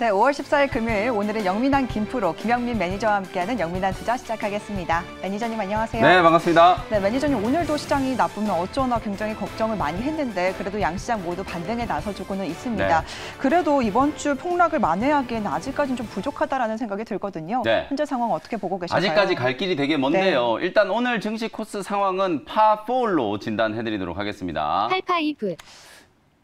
네, 5월 14일 금요일 오늘은 영민한 김프로 김영민 매니저와 함께하는 영민한 투자 시작하겠습니다. 매니저님 안녕하세요. 네, 반갑습니다. 네, 매니저님 오늘도 시장이 나쁘면 어쩌나 굉장히 걱정을 많이 했는데 그래도 양시장 모두 반등에 나서주고는 있습니다. 네. 그래도 이번 주 폭락을 만회하기엔 아직까지는 좀 부족하다라는 생각이 들거든요. 네. 현재 상황 어떻게 보고 계신가요? 아직까지 갈 길이 되게 먼데요. 네. 일단 오늘 증시 코스 상황은 파4로 진단해드리도록 하겠습니다. 파이파이브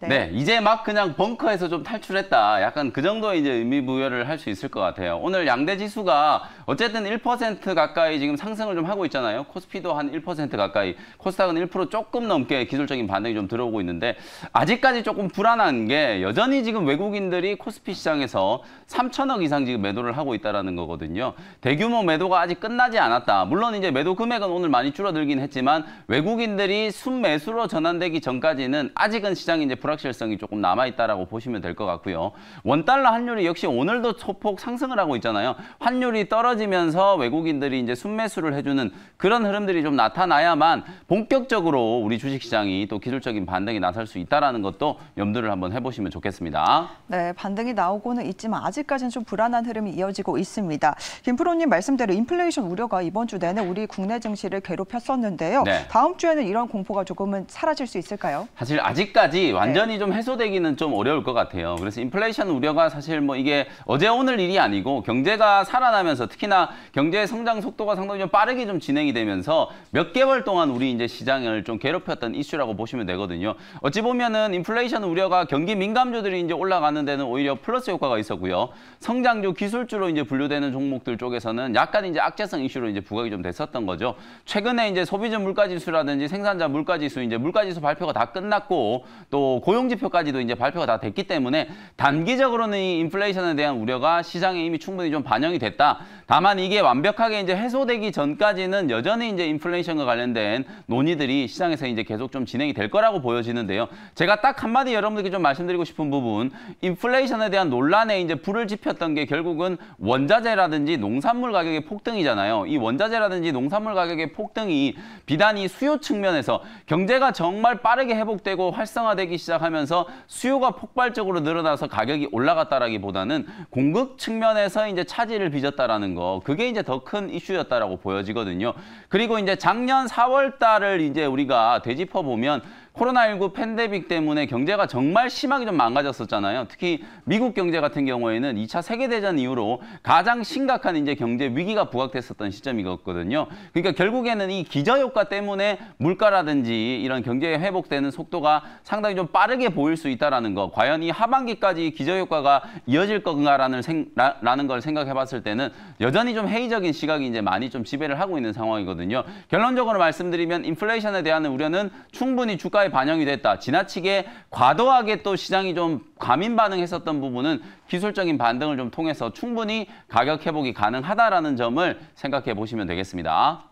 같 네. 네, 이제 막 그냥 벙커에서 좀 탈출했다. 약간 그 정도의 이제 의미 부여를 할 수 있을 것 같아요. 오늘 양대 지수가 어쨌든 1% 가까이 지금 상승을 좀 하고 있잖아요. 코스피도 한 1% 가까이, 코스닥은 1% 조금 넘게 기술적인 반응이좀 들어오고 있는데 아직까지 조금 불안한 게 여전히 지금 외국인들이 코스피 시장에서 3천억 이상 지금 매도를 하고 있다라는 거거든요. 대규모 매도가 아직 끝나지 않았다. 물론 이제 매도 금액은 오늘 많이 줄어들긴 했지만 외국인들이 순매수로 전환되기 전까지는 아직은 시장이 이제 불안 불확실성이 조금 남아있다라고 보시면 될 것 같고요. 원달러 환율이 역시 오늘도 초폭 상승을 하고 있잖아요. 환율이 떨어지면서 외국인들이 이제 순매수를 해주는 그런 흐름들이 좀 나타나야만 본격적으로 우리 주식시장이 또 기술적인 반등이 나설 수 있다는 것도 염두를 한번 해보시면 좋겠습니다. 네, 반등이 나오고는 있지만 아직까지는 좀 불안한 흐름이 이어지고 있습니다. 김 프로님 말씀대로 인플레이션 우려가 이번 주 내내 우리 국내 증시를 괴롭혔었는데요. 네. 다음 주에는 이런 공포가 조금은 사라질 수 있을까요? 사실 아직까지 완전 완전히 좀 해소되기는 좀 어려울 것 같아요. 그래서 인플레이션 우려가 사실 뭐 이게 어제 오늘 일이 아니고 경제가 살아나면서 특히나 경제의 성장 속도가 상당히 좀 빠르게 좀 진행이 되면서 몇 개월 동안 우리 이제 시장을 좀 괴롭혔던 이슈라고 보시면 되거든요. 어찌 보면은 인플레이션 우려가 경기 민감주들이 이제 올라가는 데는 오히려 플러스 효과가 있었고요. 성장주 기술주로 이제 분류되는 종목들 쪽에서는 약간 이제 악재성 이슈로 이제 부각이 좀 됐었던 거죠. 최근에 이제 소비자 물가지수라든지 생산자 물가지수 이제 물가지수 발표가 다 끝났고 또 고용지표까지도 이제 발표가 다 됐기 때문에 단기적으로는 이 인플레이션에 대한 우려가 시장에 이미 충분히 좀 반영이 됐다. 다만 이게 완벽하게 이제 해소되기 전까지는 여전히 이제 인플레이션과 관련된 논의들이 시장에서 이제 계속 좀 진행이 될 거라고 보여지는데요. 제가 딱 한마디 여러분들께 좀 말씀드리고 싶은 부분, 인플레이션에 대한 논란에 이제 불을 지폈던 게 결국은 원자재라든지 농산물 가격의 폭등이잖아요. 이 원자재라든지 농산물 가격의 폭등이 비단 이 수요 측면에서 경제가 정말 빠르게 회복되고 활성화되기 시작 시작하면서 수요가 폭발적으로 늘어나서 가격이 올라갔다라기보다는 공급 측면에서 이제 차질을 빚었다라는 거 그게 이제 더 큰 이슈였다라고 보여지거든요. 그리고 이제 작년 4월 달을 이제 우리가 되짚어 보면 코로나19 팬데믹 때문에 경제가 정말 심하게 좀 망가졌었잖아요. 특히 미국 경제 같은 경우에는 2차 세계대전 이후로 가장 심각한 이제 경제 위기가 부각됐었던 시점이었거든요. 그러니까 결국에는 이 기저효과 때문에 물가라든지 이런 경제 회복되는 속도가 상당히 좀 빠르게 보일 수있다는 거. 과연 이 하반기까지 기저효과가 이어질 건가라는 생, 라, 라는 걸 생각해 봤을 때는 여전히 좀 회의적인 시각이 이제 많이 좀 지배를 하고 있는 상황이거든요. 결론적으로 말씀드리면 인플레이션에 대한 우려는 충분히 주가 물가에 반영이 됐다. 지나치게 과도하게 또 시장이 좀 과민 반응했었던 부분은 기술적인 반등을 좀 통해서 충분히 가격 회복이 가능하다라는 점을 생각해 보시면 되겠습니다.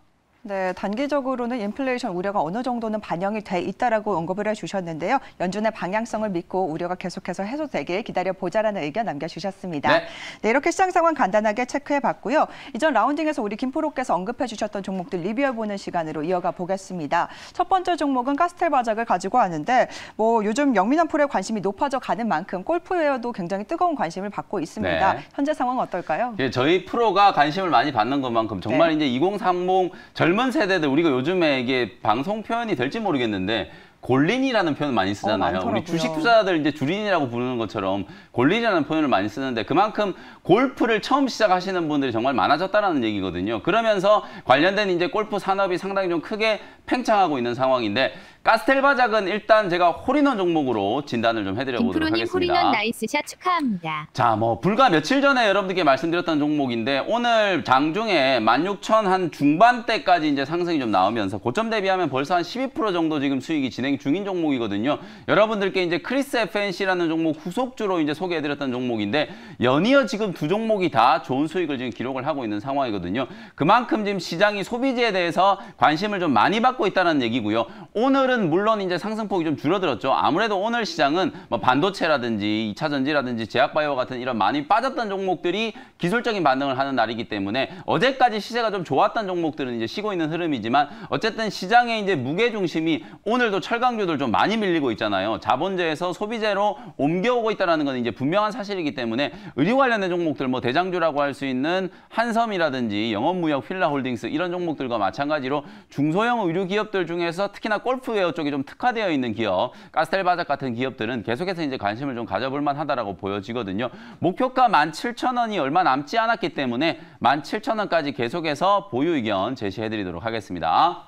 네, 단기적으로는 인플레이션 우려가 어느 정도는 반영이 돼 있다라고 언급을 해주셨는데요. 연준의 방향성을 믿고 우려가 계속해서 해소되길 기다려보자라는 의견 남겨주셨습니다. 네. 네 이렇게 시장 상황 간단하게 체크해봤고요. 이전 라운딩에서 우리 김프로께서 언급해주셨던 종목들 리뷰해보는 시간으로 이어가 보겠습니다. 첫 번째 종목은 카스텔 바작을 가지고 왔는데 뭐 요즘 영민한 프로에 관심이 높아져 가는 만큼 골프웨어도 굉장히 뜨거운 관심을 받고 있습니다. 네. 현재 상황 어떨까요? 예, 저희 프로가 관심을 많이 받는 것만큼 정말 네. 이제 2030 젊은 젊은 세대들 우리가 요즘에 이게 방송 표현이 될지 모르겠는데 골린이라는 표현 을 많이 쓰잖아요. 어, 우리 주식 투자자들 이제 주린이라고 부르는 것처럼 골린이라는 표현을 많이 쓰는데 그만큼 골프를 처음 시작하시는 분들이 정말 많아졌다라는 얘기거든요. 그러면서 관련된 이제 골프 산업이 상당히 좀 크게 팽창하고 있는 상황인데 가스텔바작은 일단 제가 홀인원 종목으로 진단을 좀 해드려 보도록 하겠습니다. 홀인원 나이스샷 축하합니다. 자, 뭐 불과 며칠 전에 여러분들께 말씀드렸던 종목인데 오늘 장중에 16,000 한 중반대까지 이제 상승이 좀 나오면서 고점 대비하면 벌써 한 12% 정도 지금 수익이 진행 진행 중인 종목이거든요. 여러분들께 이제 크리스 FNC라는 종목 후속주로 이제 소개해드렸던 종목인데 연이어 지금 두 종목이 다 좋은 수익을 지금 기록을 하고 있는 상황이거든요. 그만큼 지금 시장이 소비재에 대해서 관심을 좀 많이 받고 있다는 얘기고요. 오늘은 물론 이제 상승폭이 좀 줄어들었죠. 아무래도 오늘 시장은 뭐 반도체라든지 2차 전지라든지 제약바이오 같은 이런 많이 빠졌던 종목들이 기술적인 반응을 하는 날이기 때문에 어제까지 시세가 좀 좋았던 종목들은 이제 쉬고 있는 흐름이지만 어쨌든 시장의 이제 무게중심이 오늘도 철 철강주들 좀 많이 밀리고 있잖아요. 자본재에서 소비재로 옮겨오고 있다는 건 이제 분명한 사실이기 때문에 의류 관련된 종목들 뭐 대장주라고 할 수 있는 한섬이라든지 영업무역, 휠라홀딩스 이런 종목들과 마찬가지로 중소형 의류 기업들 중에서 특히나 골프웨어 쪽이 좀 특화되어 있는 기업, 가스텔바작 같은 기업들은 계속해서 이제 관심을 좀 가져볼 만하다라고 보여지거든요. 목표가 17,000원이 얼마 남지 않았기 때문에 17,000원까지 계속해서 보유 의견 제시해드리도록 하겠습니다.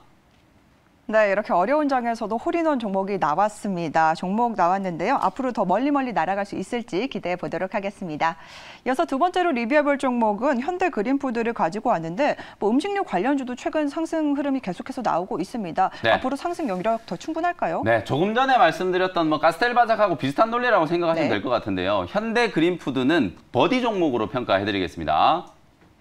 네, 이렇게 어려운 장에서도 홀인원 종목이 나왔습니다. 종목 나왔는데요. 앞으로 더 멀리 멀리 날아갈 수 있을지 기대해 보도록 하겠습니다. 이어서 두 번째로 리뷰해 볼 종목은 현대 그린푸드를 가지고 왔는데 뭐 음식료 관련주도 최근 상승 흐름이 계속해서 나오고 있습니다. 네. 앞으로 상승 영역 더 충분할까요? 네, 조금 전에 말씀드렸던 뭐 가스텔바작하고 비슷한 논리라고 생각하시면 네. 될것 같은데요. 현대 그린푸드는 버디 종목으로 평가해 드리겠습니다.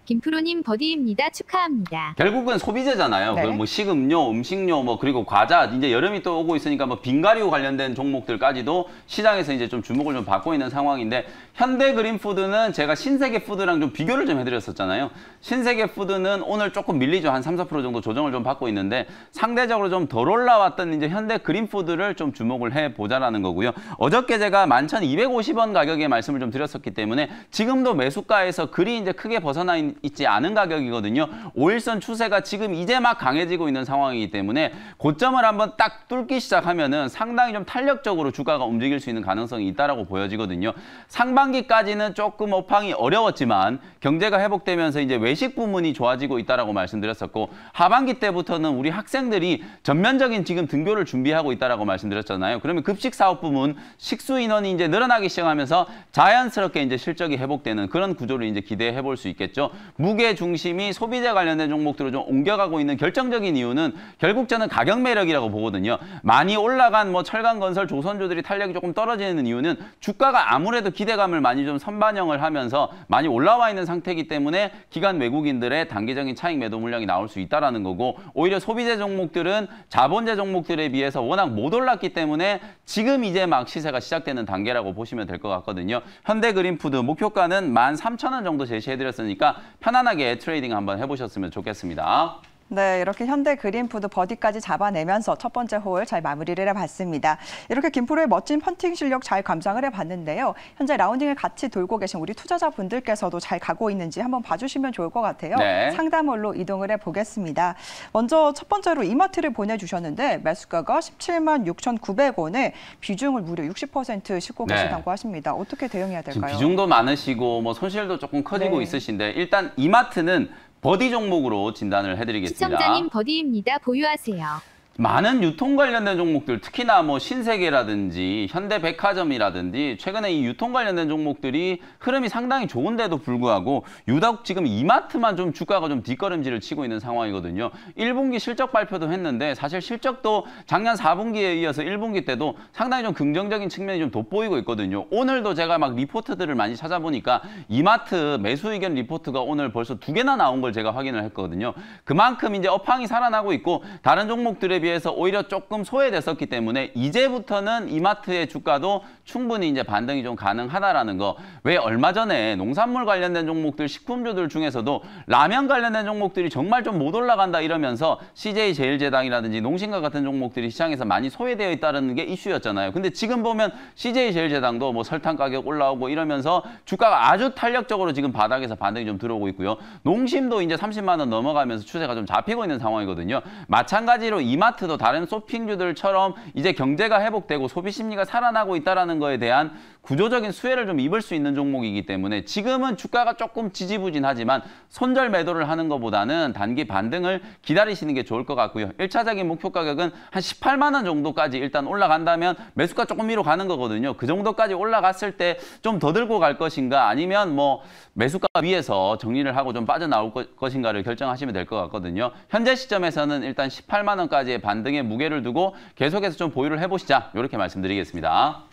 김프로님 버디입니다. 축하합니다. 결국은 소비재잖아요. 네. 뭐 식음료, 음식료, 뭐 그리고 과자 이제 여름이 또 오고 있으니까 뭐빙가리오 관련된 종목들까지도 시장에서 이제 좀 주목을 좀 받고 있는 상황인데 현대 그린푸드는 제가 신세계 푸드랑 좀 비교를 좀 해드렸었잖아요. 신세계 푸드는 오늘 조금 밀리죠. 한 3, 4% 정도 조정을 좀 받고 있는데 상대적으로 좀 덜 올라왔던 이제 현대 그린푸드를 좀 주목을 해보자라는 거고요. 어저께 제가 11,250원 가격에 말씀을 좀 드렸었기 때문에 지금도 매수가에서 그리 이제 크게 벗어나 있는 있지 않은 가격이거든요. 5일선 추세가 지금 이제 막 강해지고 있는 상황이기 때문에 고점을 한번 딱 뚫기 시작하면은 상당히 좀 탄력적으로 주가가 움직일 수 있는 가능성이 있다라고 보여지거든요. 상반기까지는 조금 업황이 어려웠지만 경제가 회복되면서 이제 외식 부문이 좋아지고 있다라고 말씀드렸었고 하반기 때부터는 우리 학생들이 전면적인 지금 등교를 준비하고 있다라고 말씀드렸잖아요. 그러면 급식 사업 부문 식수 인원이 이제 늘어나기 시작하면서 자연스럽게 이제 실적이 회복되는 그런 구조를 이제 기대해 볼 수 있겠죠. 무게 중심이 소비자 관련된 종목들로 좀 옮겨가고 있는 결정적인 이유는 결국 저는 가격 매력이라고 보거든요. 많이 올라간 뭐 철강 건설 조선주들이 탄력이 조금 떨어지는 이유는 주가가 아무래도 기대감을 많이 좀 선반영을 하면서 많이 올라와 있는 상태이기 때문에 기간 외국인들의 단기적인 차익 매도 물량이 나올 수있다는 거고 오히려 소비재 종목들은 자본재 종목들에 비해서 워낙 못 올랐기 때문에 지금 이제 막 시세가 시작되는 단계라고 보시면 될 것 같거든요. 현대그린푸드 목표가는 13,000원 정도 제시해드렸으니까 편안하게 트레이딩 한번 해보셨으면 좋겠습니다. 네, 이렇게 현대 그린푸드 버디까지 잡아내면서 첫 번째 홀 잘 마무리를 해봤습니다. 이렇게 김프로의 멋진 펀팅 실력 잘 감상을 해봤는데요. 현재 라운딩을 같이 돌고 계신 우리 투자자분들께서도 잘 가고 있는지 한번 봐주시면 좋을 것 같아요. 네. 상담홀로 이동을 해보겠습니다. 먼저 첫 번째로 이마트를 보내주셨는데 매수가가 17만 6,900원에 비중을 무려 60% 싣고 네. 계시다고 네. 하십니다. 어떻게 대응해야 될까요? 비중도 많으시고 뭐 손실도 조금 커지고 네. 있으신데 일단 이마트는 버디 종목으로 진단을 해드리겠습니다. 시청자님 버디입니다. 보유하세요. 많은 유통 관련된 종목들 특히나 뭐 신세계라든지 현대백화점이라든지 최근에 이 유통 관련된 종목들이 흐름이 상당히 좋은데도 불구하고 유독 지금 이마트만 좀 주가가 좀 뒷걸음질을 치고 있는 상황이거든요. 1분기 실적 발표도 했는데 사실 실적도 작년 4분기에 이어서 1분기 때도 상당히 좀 긍정적인 측면이 좀 돋보이고 있거든요. 오늘도 제가 막 리포트들을 많이 찾아보니까 이마트 매수 의견 리포트가 오늘 벌써 두 개나 나온 걸 제가 확인을 했거든요. 그만큼 이제 업황이 살아나고 있고 다른 종목들의 비해서 오히려 조금 소외됐었기 때문에 이제부터는 이마트의 주가도 충분히 이제 반등이 좀 가능하다라는 거. 왜 얼마 전에 농산물 관련된 종목들, 식품주들 중에서도 라면 관련된 종목들이 정말 좀 못 올라간다 이러면서 CJ 제일제당이라든지 농심과 같은 종목들이 시장에서 많이 소외되어 있다는 게 이슈였잖아요. 근데 지금 보면 CJ 제일제당도 뭐 설탕 가격 올라오고 이러면서 주가가 아주 탄력적으로 지금 바닥에서 반등이 좀 들어오고 있고요. 농심도 이제 30만 원 넘어가면서 추세가 좀 잡히고 있는 상황이거든요. 마찬가지로 이마트 이마트도 다른 쇼핑주들처럼 이제 경제가 회복되고 소비 심리가 살아나고 있다라는 거에 대한 구조적인 수혜를 좀 입을 수 있는 종목이기 때문에 지금은 주가가 조금 지지부진하지만 손절 매도를 하는 것보다는 단기 반등을 기다리시는 게 좋을 것 같고요. 1차적인 목표 가격은 한 18만 원 정도까지 일단 올라간다면 매수가 조금 위로 가는 거거든요. 그 정도까지 올라갔을 때 좀 더 들고 갈 것인가 아니면 뭐 매수가 위에서 정리를 하고 좀 빠져나올 것인가를 결정하시면 될 것 같거든요. 현재 시점에서는 일단 18만 원까지의 반등의 무게를 두고 계속해서 좀 보유를 해보시자 이렇게 말씀드리겠습니다.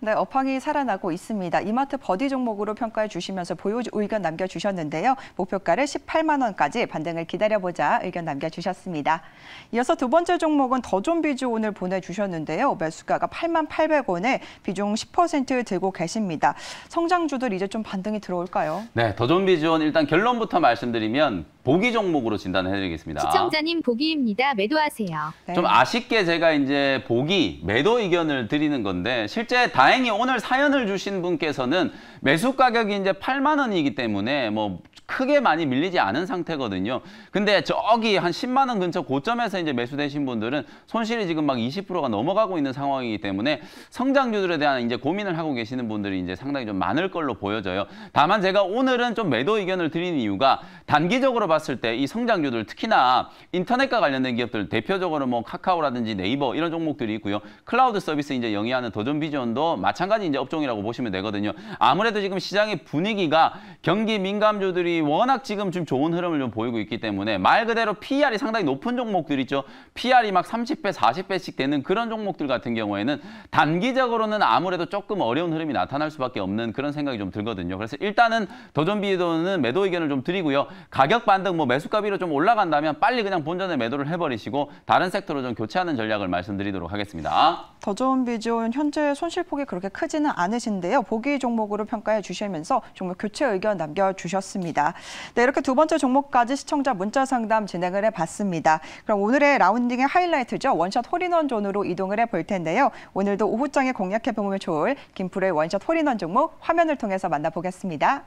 네, 업황이 살아나고 있습니다. 이마트 버디 종목으로 평가해 주시면서 보유 의견 남겨주셨는데요. 목표가를 18만 원까지 반등을 기다려보자 의견 남겨주셨습니다. 이어서 두 번째 종목은 더존 비즈 오늘 보내주셨는데요. 매수가가 8만 800원에 비중 10% 들고 계십니다. 성장주들 이제 좀 반등이 들어올까요? 네, 더존 비즈온 일단 결론부터 말씀드리면 보기 종목으로 진단해드리겠습니다. 시청자님 보기입니다. 매도하세요. 네. 좀 아쉽게 제가 이제 보기 매도 의견을 드리는 건데 실제 다 다행히 오늘 사연을 주신 분께서는 매수 가격이 이제 8만 원이기 때문에 뭐 크게 많이 밀리지 않은 상태거든요. 근데 저기 한 10만 원 근처 고점에서 이제 매수되신 분들은 손실이 지금 막 20%가 넘어가고 있는 상황이기 때문에 성장주들에 대한 이제 고민을 하고 계시는 분들이 이제 상당히 좀 많을 걸로 보여져요. 다만 제가 오늘은 좀 매도 의견을 드리는 이유가 단기적으로 봤을 때 이 성장주들 특히나 인터넷과 관련된 기업들 대표적으로 뭐 카카오라든지 네이버 이런 종목들이 있고요. 클라우드 서비스 이제 영위하는 더존 비전도 마찬가지 이제 업종이라고 보시면 되거든요. 아무래도 지금 시장의 분위기가 경기 민감주들이 워낙 지금 좀 좋은 흐름을 좀 보이고 있기 때문에 말 그대로 PR이 상당히 높은 종목들 있죠. PR이 막 30배, 40배씩 되는 그런 종목들 같은 경우에는 단기적으로는 아무래도 조금 어려운 흐름이 나타날 수밖에 없는 그런 생각이 좀 들거든요. 그래서 일단은 더존비도는 매도 의견을 좀 드리고요. 가격 반등 뭐 매수가비로 좀 올라간다면 빨리 그냥 본전에 매도를 해버리시고 다른 섹터로 좀 교체하는 전략을 말씀드리도록 하겠습니다. 더 좋은 비즈온 현재 손실폭이 그렇게 크지는 않으신데요. 보기 종목으로 평가해 주시면서 종목 교체 의견 남겨주셨습니다. 네, 이렇게 두 번째 종목까지 시청자 문자 상담 진행을 해봤습니다. 그럼 오늘의 라운딩의 하이라이트죠. 원샷 홀인원 존으로 이동을 해 볼 텐데요. 오늘도 오후장에 공략해보면 좋을 김프로의 원샷 홀인원 종목 화면을 통해서 만나보겠습니다.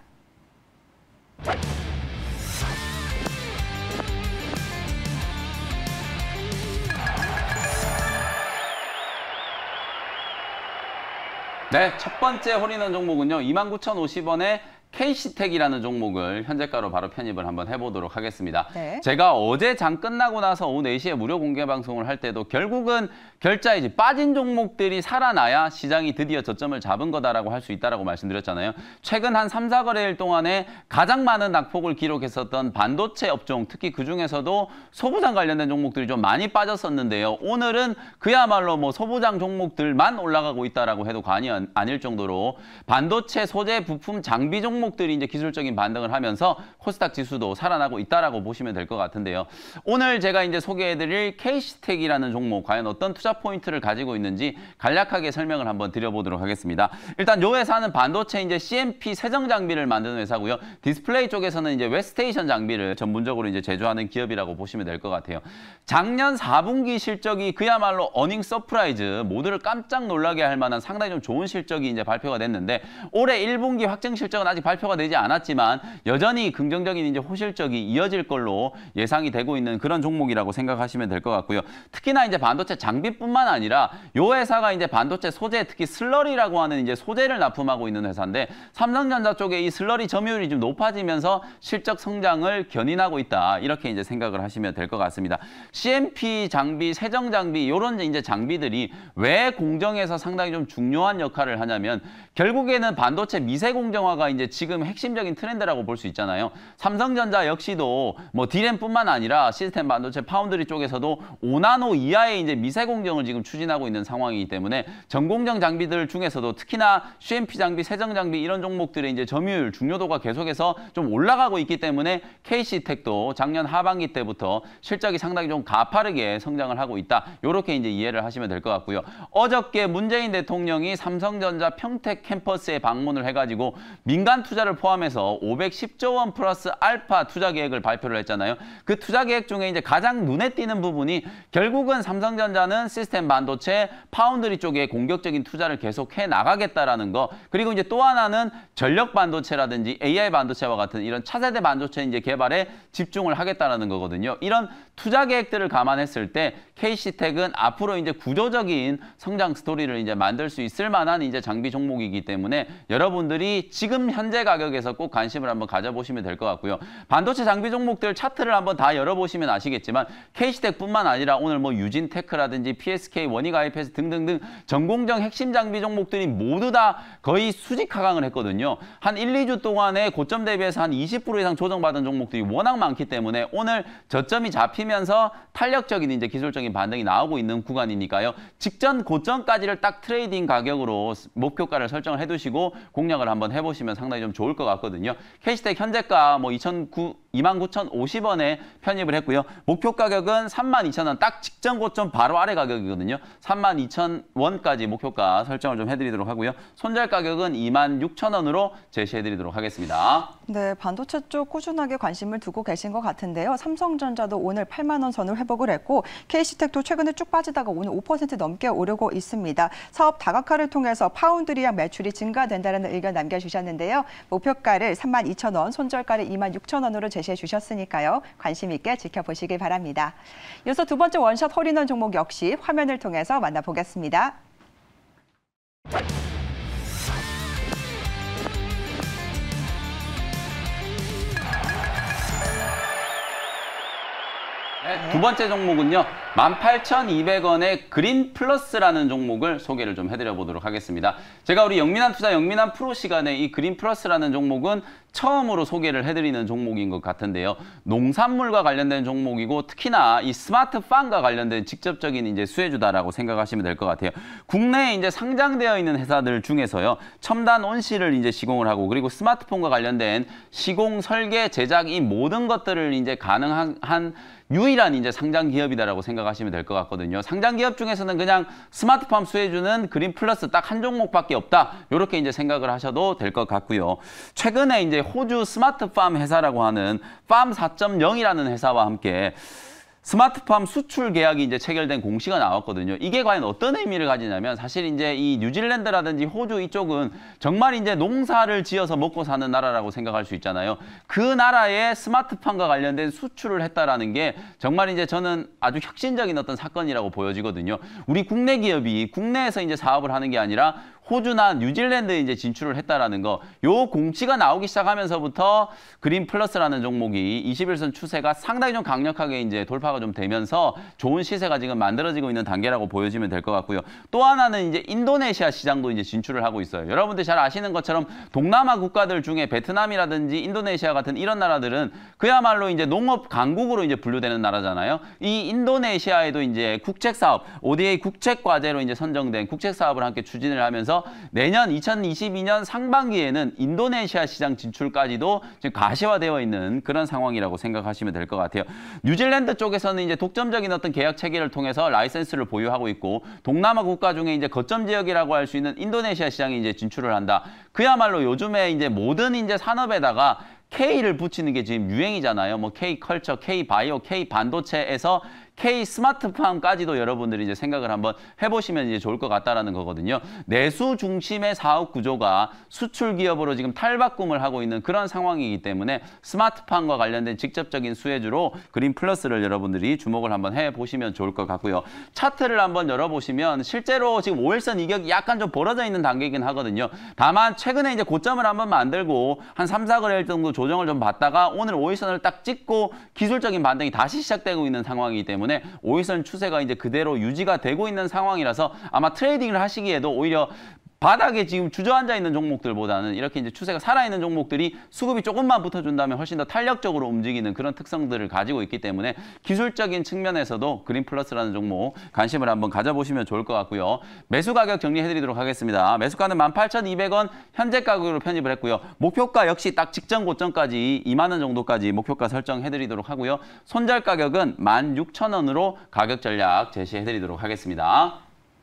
네, 첫 번째 홀인원 종목은요. 29,050원에 k c 텍이라는 종목을 현재가로 바로 편입을 한번 해보도록 하겠습니다. 네. 제가 어제 장 끝나고 나서 오후 4시에 무료 공개 방송을 할 때도 결국은 결자이지 빠진 종목들이 살아나야 시장이 드디어 저점을 잡은 거다라고 할 수 있다라고 말씀드렸잖아요. 최근 한 3, 4거래일 동안에 가장 많은 낙폭을 기록했었던 반도체 업종, 특히 그중에서도 소부장 관련된 종목들이 좀 많이 빠졌었는데요. 오늘은 그야말로 뭐 소부장 종목들만 올라가고 있다라고 해도 과언이 아닐 정도로 반도체 소재 부품 장비 종목 종목들이 이제 기술적인 반등을 하면서 코스닥 지수도 살아나고 있다라고 보시면 될 것 같은데요. 오늘 제가 이제 소개해드릴 케이스텍이라는 종목 과연 어떤 투자 포인트를 가지고 있는지 간략하게 설명을 한번 드려보도록 하겠습니다. 일단 요 회사는 반도체 이제 CMP 세정 장비를 만드는 회사고요. 디스플레이 쪽에서는 이제 웹스테이션 장비를 전문적으로 이제 제조하는 기업이라고 보시면 될 것 같아요. 작년 4분기 실적이 그야말로 어닝 서프라이즈 모두를 깜짝 놀라게 할 만한 상당히 좀 좋은 실적이 이제 발표가 됐는데 올해 1분기 확정 실적은 아직 발 발표가 되지 않았지만 여전히 긍정적인 이제 호실적이 이어질 걸로 예상이 되고 있는 그런 종목이라고 생각하시면 될 것 같고요. 특히나 이제 반도체 장비뿐만 아니라 요 회사가 이제 반도체 소재 특히 슬러리라고 하는 이제 소재를 납품하고 있는 회사인데 삼성전자 쪽에 이 슬러리 점유율이 좀 높아지면서 실적 성장을 견인하고 있다. 이렇게 이제 생각을 하시면 될 것 같습니다. CMP 장비, 세정 장비 이런 이제 장비들이 왜 공정에서 상당히 좀 중요한 역할을 하냐면 결국에는 반도체 미세 공정화가 이제 지금 핵심적인 트렌드라고 볼 수 있잖아요. 삼성전자 역시도 뭐 디램뿐만 아니라 시스템 반도체 파운드리 쪽에서도 5나노 이하의 이제 미세 공정을 지금 추진하고 있는 상황이기 때문에 전공정 장비들 중에서도 특히나 CMP 장비, 세정 장비 이런 종목들의 이제 점유율, 중요도가 계속해서 좀 올라가고 있기 때문에 KC텍도 작년 하반기 때부터 실적이 상당히 좀 가파르게 성장을 하고 있다. 이렇게 이제 이해를 하시면 될 것 같고요. 어저께 문재인 대통령이 삼성전자 평택 캠퍼스에 방문을 해가지고 민간 투자를 포함해서 510조 원 플러스 알파 투자 계획을 발표를 했잖아요. 그 투자 계획 중에 이제 가장 눈에 띄는 부분이 결국은 삼성전자는 시스템 반도체 파운드리 쪽에 공격적인 투자를 계속해 나가겠다라는 거. 그리고 이제 또 하나는 전력 반도체라든지 AI 반도체와 같은 이런 차세대 반도체 이제 개발에 집중을 하겠다라는 거거든요. 이런 투자 계획들을 감안했을 때 KC텍은 앞으로 이제 구조적인 성장 스토리를 이제 만들 수 있을 만한 이제 장비 종목이 종목이기 때문에 여러분들이 지금 현재 가격에서 꼭 관심을 한번 가져보시면 될 것 같고요. 반도체 장비 종목들 차트를 한번 다 열어보시면 아시겠지만 k 시텍뿐만 아니라 오늘 뭐 유진테크라든지 PSK, 원익이패스 등등등 전공정 핵심 장비 종목들이 모두 다 거의 수직 하강을 했거든요. 한 1, 2주 동안에 고점 대비해서 한 20% 이상 조정받은 종목들이 워낙 많기 때문에 오늘 저점이 잡히면서 탄력적인 이제 기술적인 반등이 나오고 있는 구간이니까요. 직전 고점까지를 딱 트레이딩 가격으로 목표가를 설정 설정을 해두시고 공략을 한번 해보시면 상당히 좀 좋을 것 같거든요. 캐시텍 현재가 뭐 2009, 29,050원에 편입을 했고요. 목표 가격은 32,000원 딱 직전 고점 바로 아래 가격이거든요. 32,000원까지 목표가 설정을 좀 해드리도록 하고요. 손절 가격은 26,000원으로 제시해드리도록 하겠습니다. 네, 반도체 쪽 꾸준하게 관심을 두고 계신 것 같은데요. 삼성전자도 오늘 8만 원 선을 회복을 했고 KC텍도 최근에 쭉 빠지다가 오늘 5% 넘게 오르고 있습니다. 사업 다각화를 통해서 파운드리향 매출이 증가된다는 의견 남겨주셨는데요. 목표가를 32,000원, 손절가를 26,000원으로 제시해드리도록 제시해 주셨으니까요. 관심 있게 지켜보시길 바랍니다. 이어서 두 번째 원샷 홀인원 종목 역시 화면을 통해서 만나보겠습니다. 두 번째 종목은요. 18,200원의 그린 플러스라는 종목을 소개를 좀 해드려 보도록 하겠습니다. 제가 우리 영민한 투자 영민한 프로 시간에 이 그린 플러스라는 종목은 처음으로 소개를 해드리는 종목인 것 같은데요. 농산물과 관련된 종목이고 특히나 이 스마트팜과 관련된 직접적인 이제 수혜주다라고 생각하시면 될 것 같아요. 국내에 이제 상장되어 있는 회사들 중에서요. 첨단 온실을 이제 시공을 하고 그리고 스마트폰과 관련된 시공, 설계, 제작 이 모든 것들을 이제 가능한 유일한 이제 상장 기업이다라고 생각 생각하시면 될 것 같거든요. 상장 기업 중에서는 그냥 스마트팜 수혜주는 그린 플러스 딱 한 종목밖에 없다. 이렇게 이제 생각을 하셔도 될 것 같고요. 최근에 이제 호주 스마트팜 회사라고 하는 팜 4.0이라는 회사와 함께 스마트팜 수출 계약이 이제 체결된 공시가 나왔거든요. 이게 과연 어떤 의미를 가지냐면 사실 이제 이 뉴질랜드라든지 호주 이쪽은 정말 이제 농사를 지어서 먹고 사는 나라라고 생각할 수 있잖아요. 그 나라에 스마트팜과 관련된 수출을 했다라는 게 정말 이제 저는 아주 혁신적인 어떤 사건이라고 보여지거든요. 우리 국내 기업이 국내에서 이제 사업을 하는 게 아니라 호주나 뉴질랜드에 이제 진출을 했다라는 거. 요 공치가 나오기 시작하면서부터 그린 플러스라는 종목이 21선 추세가 상당히 좀 강력하게 이제 돌파가 좀 되면서 좋은 시세가 지금 만들어지고 있는 단계라고 보여지면 될 것 같고요. 또 하나는 이제 인도네시아 시장도 이제 진출을 하고 있어요. 여러분들 잘 아시는 것처럼 동남아 국가들 중에 베트남이라든지 인도네시아 같은 이런 나라들은 그야말로 이제 농업 강국으로 이제 분류되는 나라잖아요. 이 인도네시아에도 이제 국책 사업, ODA 국책 과제로 이제 선정된 국책 사업을 함께 추진을 하면서 그래서 내년 2022년 상반기에는 인도네시아 시장 진출까지도 지금 가시화되어 있는 그런 상황이라고 생각하시면 될 것 같아요. 뉴질랜드 쪽에서는 이제 독점적인 어떤 계약 체계를 통해서 라이센스를 보유하고 있고 동남아 국가 중에 이제 거점 지역이라고 할 수 있는 인도네시아 시장에 이제 진출을 한다. 그야말로 요즘에 이제 모든 이제 산업에다가 K를 붙이는 게 지금 유행이잖아요. 뭐 K 컬처, K 바이오, K 반도체에서 K 스마트팜까지도 여러분들이 이제 생각을 한번 해보시면 이제 좋을 것 같다라는 거거든요. 내수 중심의 사업 구조가 수출 기업으로 지금 탈바꿈을 하고 있는 그런 상황이기 때문에 스마트팜과 관련된 직접적인 수혜주로 그린 플러스를 여러분들이 주목을 한번 해보시면 좋을 것 같고요. 차트를 한번 열어보시면 실제로 지금 5일선 이격이 약간 좀 벌어져 있는 단계이긴 하거든요. 다만 최근에 이제 고점을 한번 만들고 한 3, 4거래일 정도 조정을 좀 받다가 오늘 5일선을 딱 찍고 기술적인 반등이 다시 시작되고 있는 상황이기 때문에 때문에 오일선 추세가 이제 그대로 유지가 되고 있는 상황이라서 아마 트레이딩을 하시기에도 오히려 바닥에 지금 주저앉아 있는 종목들보다는 이렇게 이제 추세가 살아있는 종목들이 수급이 조금만 붙어준다면 훨씬 더 탄력적으로 움직이는 그런 특성들을 가지고 있기 때문에 기술적인 측면에서도 그린 플러스라는 종목 관심을 한번 가져보시면 좋을 것 같고요. 매수 가격 정리해드리도록 하겠습니다. 매수가는 18,200원 현재 가격으로 편입을 했고요. 목표가 역시 딱 직전 고점까지 2만 원 정도까지 목표가 설정해드리도록 하고요. 손절 가격은 16,000원으로 가격 전략 제시해드리도록 하겠습니다.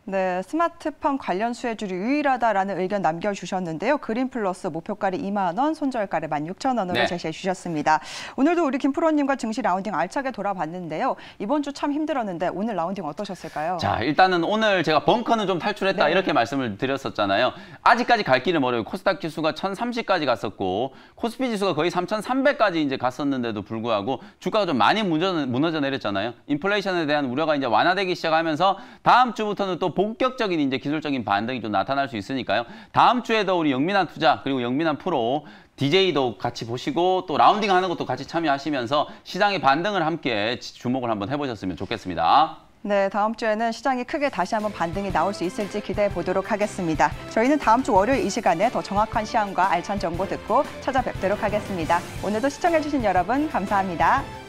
네, 스마트폰 관련 수혜줄이 유일하다라는 의견 남겨주셨는데요. 그린플러스 목표가를 2만 원, 손절가를 16,000원으로 네. 제시해 주셨습니다. 오늘도 우리 김프로님과 증시 라운딩 알차게 돌아봤는데요. 이번 주 참 힘들었는데 오늘 라운딩 어떠셨을까요? 자, 일단은 오늘 제가 벙커는 좀 탈출했다 네. 이렇게 말씀을 드렸었잖아요. 아직까지 갈 길은 멀어요. 코스닥 지수가 1,030까지 갔었고 코스피 지수가 거의 3,300까지 이제 갔었는데도 불구하고 주가가 좀 많이 무너져, 무너져 내렸잖아요. 인플레이션에 대한 우려가 이제 완화되기 시작하면서 다음 주부터는 또 본격적인 이제 기술적인 반등이 좀 나타날 수 있으니까요. 다음 주에도 우리 영민한 투자 그리고 영민한 프로 DJ도 같이 보시고 또 라운딩 하는 것도 같이 참여하시면서 시장의 반등을 함께 주목을 한번 해보셨으면 좋겠습니다. 네, 다음 주에는 시장이 크게 다시 한번 반등이 나올 수 있을지 기대해 보도록 하겠습니다. 저희는 다음 주 월요일 이 시간에 더 정확한 시황과 알찬 정보 듣고 찾아뵙도록 하겠습니다. 오늘도 시청해주신 여러분 감사합니다.